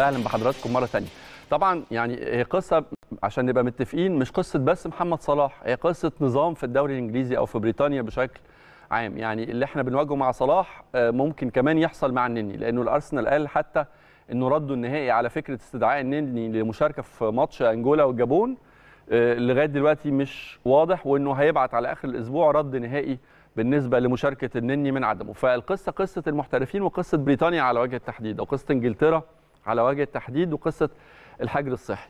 اهلا بحضراتكم مره ثانيه طبعا يعني هي قصه عشان نبقى متفقين مش قصه بس محمد صلاح هي قصه نظام في الدوري الانجليزي او في بريطانيا بشكل عام يعني اللي احنا بنواجهه مع صلاح آه، ممكن كمان يحصل مع النني لانه الارسنال قال حتى انه رده النهائي على فكره استدعاء النني لمشاركه في ماتش انجولا والجابون آه، لغايه دلوقتي مش واضح وانه هيبعت على اخر الاسبوع رد نهائي بالنسبه لمشاركه النني من عدمه فالقصه قصه المحترفين وقصه بريطانيا على وجه التحديد وقصه انجلترا على وجه التحديد وقصه الحجر الصحي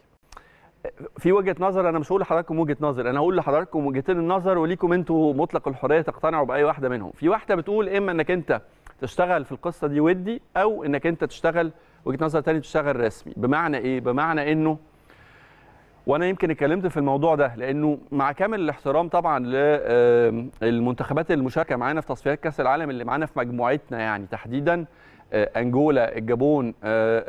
في وجهه نظر انا مش هقول لحضراتكم وجهه نظر انا هقول لحضراتكم وجهتين النظر وليكم انتوا مطلق الحريه تقتنعوا باي واحده منهم في واحده بتقول اما انك انت تشتغل في القصه دي ودي او انك انت تشتغل وجهه نظر ثانيه تشتغل رسمي بمعنى ايه بمعنى انه وانا يمكن اتكلمت في الموضوع ده لانه مع كامل الاحترام طبعا للمنتخبات المشاركه معانا في تصفيات كاس العالم اللي معانا في مجموعتنا يعني تحديدا آه، انجولا الجابون آه،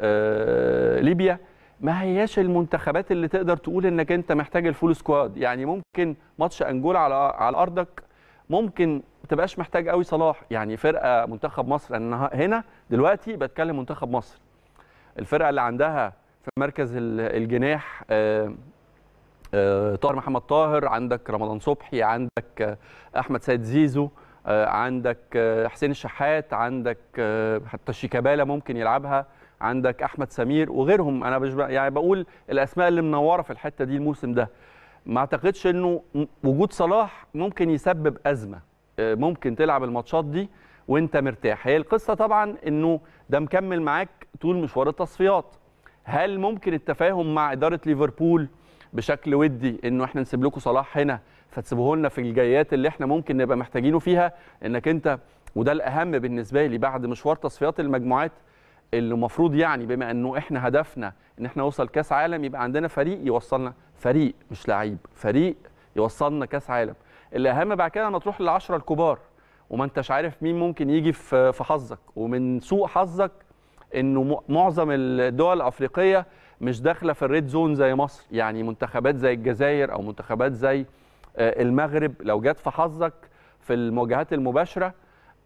آه، ليبيا ما هياش المنتخبات اللي تقدر تقول انك انت محتاج الفول سكواد يعني ممكن ماتش انجولا على على ارضك ممكن ما تبقاش محتاج قوي صلاح يعني فرقه منتخب مصر انا هنا دلوقتي بتكلم منتخب مصر الفرقه اللي عندها في مركز الجناح طاهر محمد طاهر عندك رمضان صبحي عندك احمد سيد زيزو آه، عندك آه، حسين الشحات عندك آه، حتى شيكابالا ممكن يلعبها عندك احمد سمير وغيرهم انا مش يعني بقول الاسماء اللي منوره في الحته دي الموسم ده ما اعتقدش انه وجود صلاح ممكن يسبب ازمه ممكن تلعب الماتشات دي وانت مرتاح هي القصه طبعا انه ده مكمل معاك طول مشوار التصفيات هل ممكن التفاهم مع اداره ليفربول بشكل ودي انه احنا نسيب لكم صلاح هنا فتسيبوه لنا في الجايات اللي احنا ممكن نبقى محتاجينه فيها انك انت وده الاهم بالنسبه لي بعد مشوار تصفيات المجموعات اللي المفروض يعني بما انه احنا هدفنا ان احنا نوصل كاس عالم يبقى عندنا فريق يوصلنا فريق مش لعيب فريق يوصلنا كاس عالم الاهم بعد كده لما تروح للعشره الكبار وما انتش عارف مين ممكن يجي في حظك ومن سوء حظك انه معظم الدول الافريقيه مش داخله في الريد زون زي مصر يعني منتخبات زي الجزائر او منتخبات زي آه، المغرب لو جت في حظك في المواجهات المباشره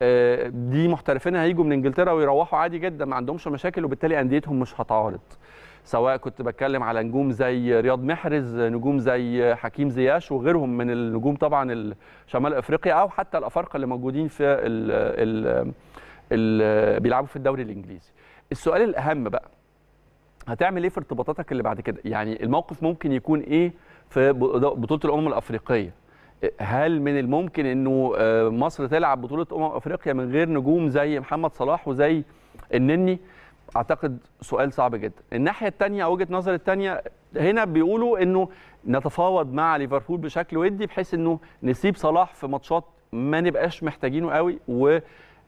آه، دي محترفين هيجوا من انجلترا ويروحوا عادي جدا ما عندهمش مشاكل وبالتالي انديتهم مش هتعارض سواء كنت بتكلم على نجوم زي رياض محرز نجوم زي حكيم زياش وغيرهم من النجوم طبعا شمال افريقيا او حتى الافارقه اللي موجودين في الـ الـ الـ بيلعبوا في الدوري الانجليزي السؤال الاهم بقى هتعمل ايه في ارتباطاتك اللي بعد كده يعني الموقف ممكن يكون ايه في بطوله الامم الافريقيه هل من الممكن انه آه، مصر تلعب بطوله امم افريقيا من غير نجوم زي محمد صلاح وزي النني اعتقد سؤال صعب جدا الناحيه الثانيه وجهه نظر الثانيه هنا بيقولوا انه نتفاوض مع ليفربول بشكل ودي بحيث انه نسيب صلاح في ماتشات ما نبقاش محتاجينه قوي وفي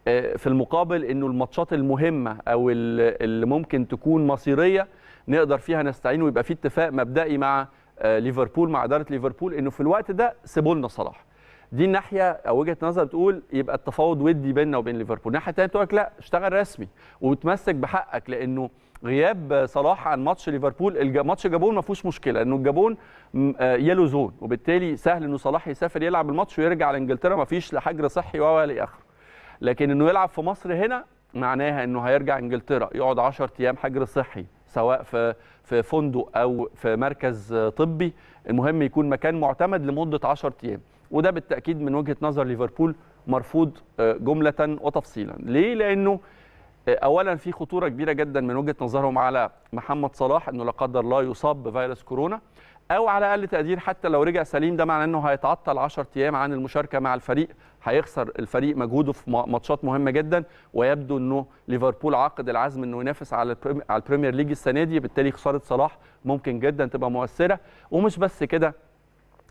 آه، المقابل انه الماتشات المهمه او اللي ممكن تكون مصيريه نقدر فيها نستعين ويبقى في اتفاق مبدئي مع آه، ليفربول مع اداره ليفربول انه في الوقت ده سيبوا لنا صلاح دي الناحيه او وجهه نظر بتقول يبقى التفاوض ودي بيننا وبين ليفربول الناحيه الثانيه بتقول لك لا اشتغل رسمي وتمسك بحقك لانه غياب صلاح عن ماتش ليفربول ماتش جابون ما فيهوش مشكله لانه الجابون يلو زون وبالتالي سهل انه صلاح يسافر يلعب الماتش ويرجع لانجلترا ما فيش لا حجر صحي ولا اخره لكن انه يلعب في مصر هنا معناها انه هيرجع انجلترا يقعد 10 ايام حجر صحي سواء في في فندق او في مركز طبي المهم يكون مكان معتمد لمده 10 ايام وده بالتاكيد من وجهه نظر ليفربول مرفوض آه، جمله وتفصيلا ليه لانه آه، اولا في خطوره كبيره جدا من وجهه نظرهم على محمد صلاح انه لا قدر الله يصاب بفيروس كورونا او على اقل تقدير حتى لو رجع سليم ده معناه انه هيتعطل 10 ايام عن المشاركه مع الفريق هيخسر الفريق مجهوده في ماتشات مهمه جدا ويبدو انه ليفربول عاقد العزم انه ينافس على على البريمير ليج السنه دي بالتالي خساره صلاح ممكن جدا تبقى مؤثره ومش بس كده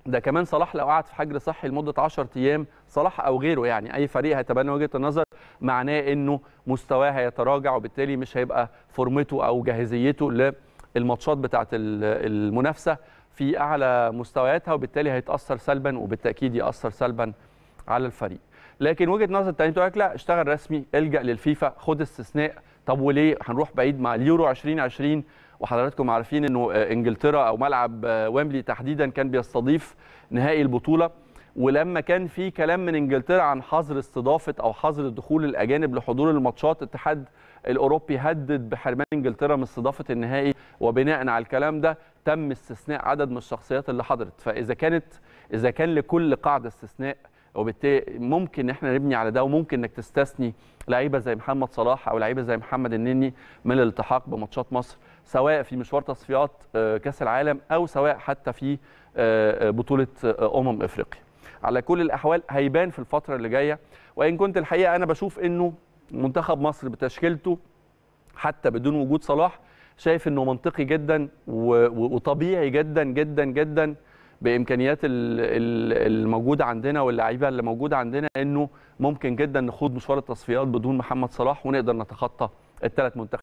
ده كمان صلاح لو قعد في حجر صحي لمده 10 ايام صلاح او غيره يعني اي فريق هيتبنى وجهه النظر معناه انه مستواه هيتراجع وبالتالي مش هيبقى فورمته او جاهزيته للماتشات بتاعه المنافسه في اعلى مستوياتها وبالتالي هيتاثر سلبا وبالتاكيد ياثر سلبا على الفريق لكن وجهه نظر ثانيه بتقول لك لا اشتغل رسمي الجا للفيفا خد استثناء طب وليه هنروح بعيد مع اليورو 2020 وحضراتكم عارفين انه انجلترا او ملعب ويمبلي تحديدا كان بيستضيف نهائي البطوله ولما كان في كلام من انجلترا عن حظر استضافه او حظر دخول الاجانب لحضور الماتشات الاتحاد الاوروبي هدد بحرمان انجلترا من استضافه النهائي وبناء على الكلام ده تم استثناء عدد من الشخصيات اللي حضرت فاذا كانت اذا كان لكل قاعده استثناء وبالتالي ممكن احنا نبني على ده وممكن انك تستثني لعيبه زي محمد صلاح او لعيبه زي محمد النني من الالتحاق بماتشات مصر سواء في مشوار تصفيات آه، كاس العالم او سواء حتى في آه، آه، بطوله امم افريقيا على كل الاحوال هيبان في الفتره اللي جايه وان كنت الحقيقه انا بشوف انه منتخب مصر بتشكيلته حتى بدون وجود صلاح شايف انه منطقي جدا وطبيعي جدا جدا جدا بامكانيات الموجوده عندنا واللعيبه اللي موجوده عندنا انه ممكن جدا نخوض مشوار التصفيات بدون محمد صلاح ونقدر نتخطى الثلاث منتخبات